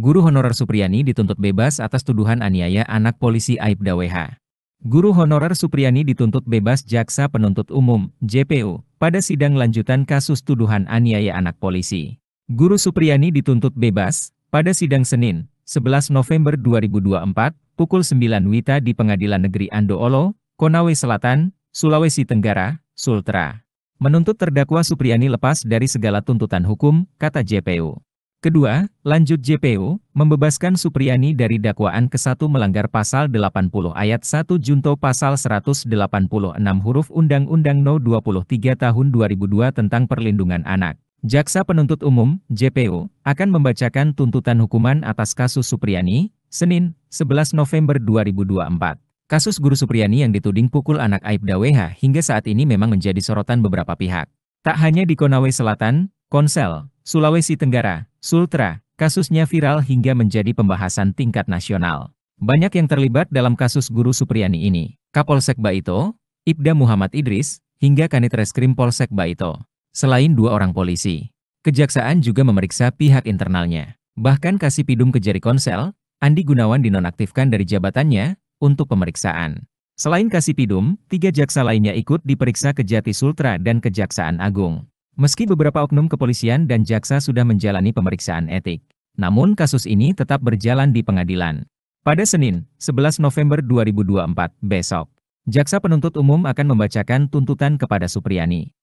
Guru honorer Supriyani dituntut bebas atas tuduhan aniaya anak polisi Aibda WH. Guru honorer Supriyani dituntut bebas Jaksa Penuntut Umum, JPU, pada sidang lanjutan kasus tuduhan aniaya anak polisi. Guru Supriyani dituntut bebas, pada sidang Senin, 11 November 2024, pukul 9 WITA di Pengadilan Negeri Andoolo, Konawe Selatan, Sulawesi Tenggara, Sultra. Menuntut terdakwa Supriyani lepas dari segala tuntutan hukum, kata JPU. Kedua, lanjut JPU, membebaskan Supriyani dari dakwaan ke-1 melanggar pasal 80 ayat 1 junto pasal 186 huruf Undang-Undang No 23 tahun 2002 tentang perlindungan anak. Jaksa penuntut umum, JPU, akan membacakan tuntutan hukuman atas kasus Supriyani, Senin, 11 November 2024. Kasus Guru Supriyani yang dituding pukul anak Aibda WH hingga saat ini memang menjadi sorotan beberapa pihak. Tak hanya di Konawe Selatan, Konsel, Sulawesi Tenggara, Sultra, kasusnya viral hingga menjadi pembahasan tingkat nasional. Banyak yang terlibat dalam kasus Guru Supriyani ini. Kapolsek Baito, Ibda Muhammad Idris, hingga Kanit Reskrim Polsek Baito. Selain dua orang polisi, kejaksaan juga memeriksa pihak internalnya. Bahkan kasih Kasipidum Kejari Konsel, Andi Gunawan dinonaktifkan dari jabatannya untuk pemeriksaan. Selain kasih pidum, tiga jaksa lainnya ikut diperiksa Kejati Sultra dan Kejaksaan Agung. Meski beberapa oknum kepolisian dan jaksa sudah menjalani pemeriksaan etik, namun kasus ini tetap berjalan di pengadilan. Pada Senin, 11 November 2024, besok, jaksa penuntut umum akan membacakan tuntutan kepada Supriyani.